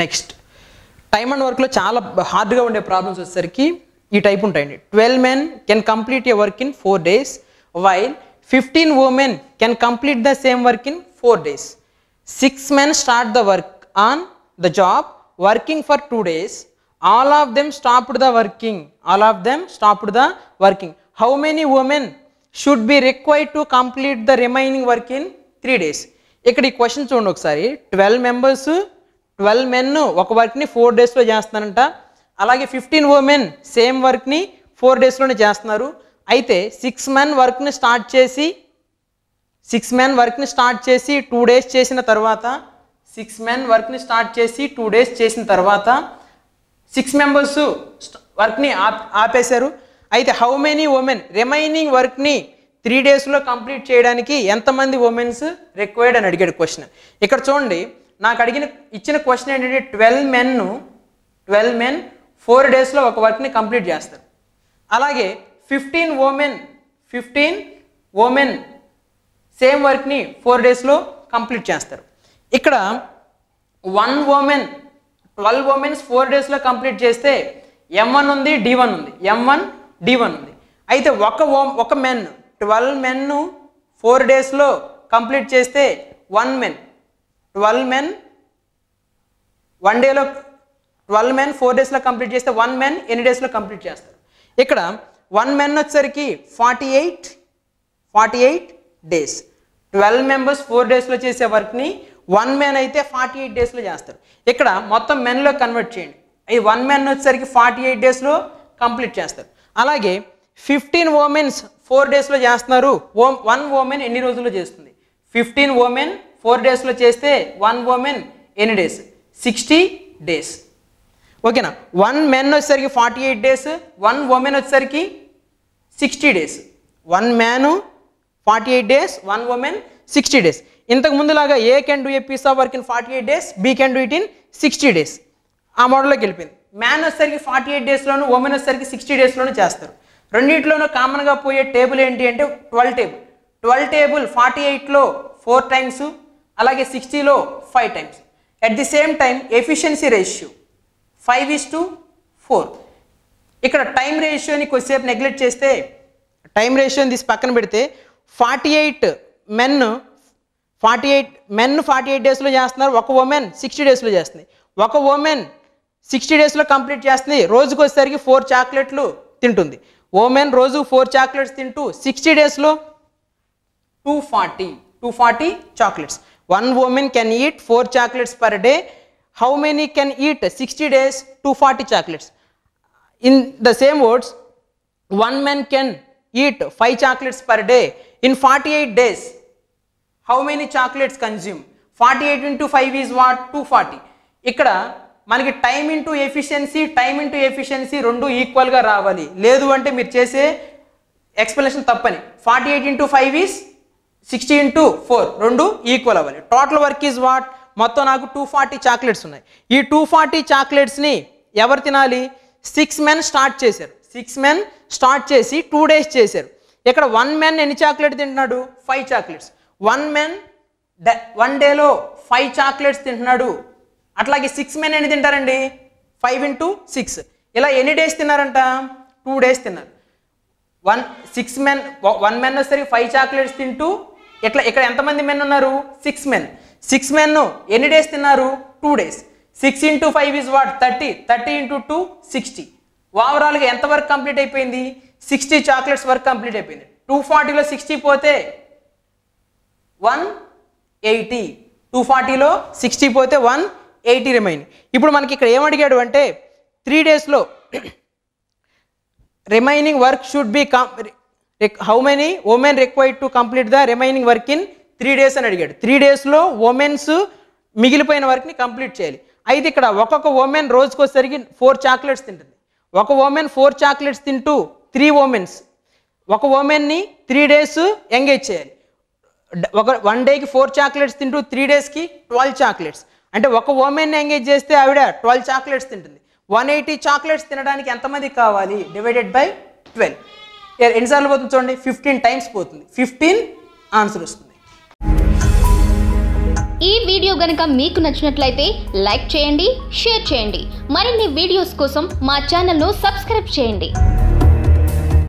next time and వర్క్లో చాలా హార్డ్గా ఉండే ప్రాబ్లమ్స్ వచ్చేసరికి ఈ టైప్ ఉంటాయండి twelve men can complete a work in four days while fifteen women can complete the same work in four days six men start the work on the job working for two days all of them stopped the working all of them stopped the working how many women should be required to complete the remaining work in three days ఇక్కడ ఈ question చూడండి ఒకసారి twelve members twelve men ఒక వర్క్ని four డేస్లో చేస్తున్నారంట అలాగే fifteen women same వర్క్ని ఫోర్ డేస్లోనే చేస్తున్నారు అయితే సిక్స్ మెన్ వర్క్ని స్టార్ట్ చేసి సిక్స్ మెన్ వర్క్ని స్టార్ట్ చేసి టూ డేస్ చేసిన తర్వాత సిక్స్ మెన్ వర్క్ని స్టార్ట్ చేసి టూ డేస్ చేసిన తర్వాత సిక్స్ మెంబర్స్ వర్క్ని ఆపేశారు అయితే హౌ మెనీ ఉమెన్ రిమైనింగ్ వర్క్ని త్రీ డేస్లో కంప్లీట్ చేయడానికి ఎంతమంది ఉమెన్స్ రిక్వైర్డ్ అని అడిగాడు క్వశ్చన్ ఇక్కడ చూడండి నాకు అడిగిన ఇచ్చిన క్వశ్చన్ ఏంటంటే twelve men twelve men four డేస్లో ఒక వర్క్ని కంప్లీట్ చేస్తారు అలాగే fifteen women fifteen women same వర్క్ని ఫోర్ డేస్లో కంప్లీట్ చేస్తారు ఇక్కడ one women twelve womens four డేస్లో కంప్లీట్ చేస్తే ఎం వన్ ఉంది డి వన్ ఉంది ఎం వన్ డి వన్ ఉంది అయితే ఒక ఓ ఒక మెన్ ట్వెల్వ్ మెన్ను ఫోర్ డేస్లో కంప్లీట్ చేస్తే one men twelve men one డేలో ట్వెల్వ్ మెన్ ఫోర్ డేస్లో కంప్లీట్ చేస్తే వన్ మెన్ ఎన్ని డేస్లో కంప్లీట్ చేస్తారు ఇక్కడ వన్ మెన్ వచ్చేసరికి forty eight forty eight days twelve members four డేస్లో చేసే వర్క్ని వన్ మెన్ అయితే ఫార్టీ ఎయిట్ డేస్లో చేస్తారు ఇక్కడ మొత్తం మెన్లో కన్వర్ట్ చేయండి ఈ వన్ మెన్ వచ్చేసరికి ఫార్టీ ఎయిట్ డేస్లో కంప్లీట్ చేస్తారు అలాగే ఫిఫ్టీన్ ఓమెన్స్ ఫోర్ డేస్లో చేస్తున్నారు ఓ వన్ ఓమెన్ ఎన్ని రోజుల్లో చేస్తుంది ఫిఫ్టీన్ ఓమెన్ ఫోర్ డేస్లో చేస్తే వన్ ఉమెన్ ఎన్ని డేస్ సిక్స్టీ డేస్ ఓకేనా వన్ మెన్ వచ్చేసరికి forty eight days one women వచ్చేసరికి sixty days one man forty eight days one women sixty days ఇంతకు ముందులాగా A can do a piece of work in forty eight days B can do it in sixty days ఆ మోడల్లోకి వెళ్ళిపోయింది man వచ్చేసరికి forty eight డేస్లోను women వచ్చేసరికి sixty డేస్లోనూ చేస్తారు రెండింటిలోనూ కామన్గా పోయే టేబుల్ ఏంటి అంటే twelve table twelve table forty ఎయిట్లో ఫోర్ టైమ్స్ అలాగే సిక్స్టీలో five times at the same time efficiency ratio five is to four ఇక్కడ టైం రేషియోని కొద్దిసేపు నెగ్లెక్ట్ చేస్తే టైం రేషియోని తీసి పక్కన పెడితే forty eight men forty eight men forty eight డేస్లో చేస్తున్నారు ఒక ఉమెన్ సిక్స్టీ డేస్లో చేస్తుంది ఒక ఉమెన్ సిక్స్టీ డేస్లో కంప్లీట్ చేస్తుంది రోజుకు వచ్చేసరికి ఫోర్ చాక్లెట్లు తింటుంది ఓమెన్ రోజు ఫోర్ చాక్లెట్స్ తింటూ సిక్స్టీ డేస్లో two forty two forty chocolates one women can eat four chocolates per day how many can eat sixty days two forty chocolates in the same words one men can eat five chocolates per day in forty eight days how many chocolates consume forty eight into five is what two forty ఇక్కడ మనకి time into efficiency time into efficiency రెండు ఈక్వల్గా రావాలి లేదు అంటే మీరు చేసే explanation తప్పని forty eight into five is sixty into four రెండు ఈక్వల్ అవ్వాలి టోటల్ వర్క్ ఈజ్ వాట్ మొత్తం నాకు టూ ఫార్టీ చాక్లెట్స్ ఉన్నాయి ఈ టూ ఫార్టీ చాక్లెట్స్ని ఎవరు తినాలి సిక్స్ మెన్ స్టార్ట్ చేశారు సిక్స్ మెన్ స్టార్ట్ చేసి టూ డేస్ చేశారు ఇక్కడ వన్ మెన్ ఎన్ని చాక్లెట్ తింటున్నాడు five chocolates one men one డేలో ఫైవ్ చాక్లెట్స్ తింటున్నాడు అట్లాగే సిక్స్ మెన్ ఎన్ని తింటారండి ఫైవ్ ఇంటూ సిక్స్ ఇలా ఎన్ని డేస్ తిన్నారంట టూ డేస్ తిన్నారు one six men one men వస్తే ఫైవ్ చాక్లెట్స్ తింటూ ఎట్లా ఇక్కడ ఎంతమంది మెన్ ఉన్నారు సిక్స్ మెన్ సిక్స్ మెన్ ఎన్ని డేస్ తిన్నారు two days six into five is what thirty thirty into two sixty ఓవరాల్గా ఎంత వర్క్ కంప్లీట్ అయిపోయింది సిక్స్టీ చాక్లెట్స్ వర్క్ కంప్లీట్ అయిపోయింది టూ ఫార్టీలో సిక్స్టీ పోతే వన్ ఎయిటీ టూ ఫార్టీలో సిక్స్టీ పోతే వన్ ఎయిటీ రిమైన్ ఇప్పుడు మనకి ఇక్కడ ఏమడిగాడు అంటే త్రీ డేస్లో remaining work should be come how many women required to complete the remaining work in three days అని అడిగాడు త్రీ డేస్లో ఉమెన్స్ మిగిలిపోయిన వర్క్ని కంప్లీట్ చేయాలి అయితే ఇక్కడ ఒక్కొక్క ఉమెన్ రోజుకోసరికి ఫోర్ చాక్లెట్స్ తింటుంది ఒక ఉమెన్ ఫోర్ చాక్లెట్స్ తింటూ త్రీ ఉమెన్స్ ఒక ఉమెన్ని త్రీ డేస్ ఎంగేజ్ చేయాలి ఒక వన్ డేకి ఫోర్ చాక్లెట్స్ తింటూ త్రీ డేస్కి ట్వెల్వ్ చాక్లెట్స్ అంటే ఒక ఉమెన్ని ఎంగేజ్ చేస్తే ఆవిడ ట్వెల్వ్ చాక్లెట్స్ తింటుంది వన్ ఎయిటీ చాక్లెట్స్ తినడానికి ఎంతమంది కావాలి డివైడెడ్ బై ట్వెల్వ్ ఎన్నిసార్లు పోతుంది చూడండి ఫిఫ్టీన్ టైమ్స్ పోతుంది ఫిఫ్టీన్ ఆన్సర్ వస్తుంది ఈ వీడియో గనుక మీకు నచ్చినట్లయితే లైక్ చేయండి షేర్ చేయండి మరిన్ని వీడియోస్ కోసం మా ఛానల్ను సబ్స్క్రైబ్ చేయండి